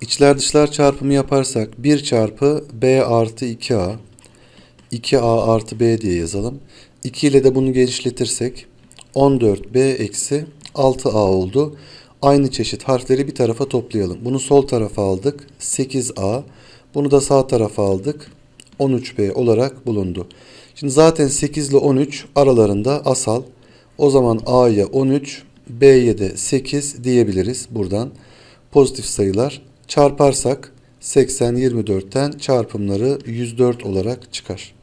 İçler dışlar çarpımı yaparsak 1 çarpı b artı 2a 2a artı b diye yazalım. 2 ile de bunu genişletirsek 14b eksi 6a oldu. Aynı çeşit harfleri bir tarafa toplayalım. Bunu sol tarafa aldık 8a. Bunu da sağ tarafa aldık 13b olarak bulundu. Şimdi zaten 8 ile 13 aralarında asal. O zaman a'ya 13, b'ye de 8 diyebiliriz buradan. Pozitif sayılar çarparsak 80 24'ten çarpımları 104 olarak çıkar.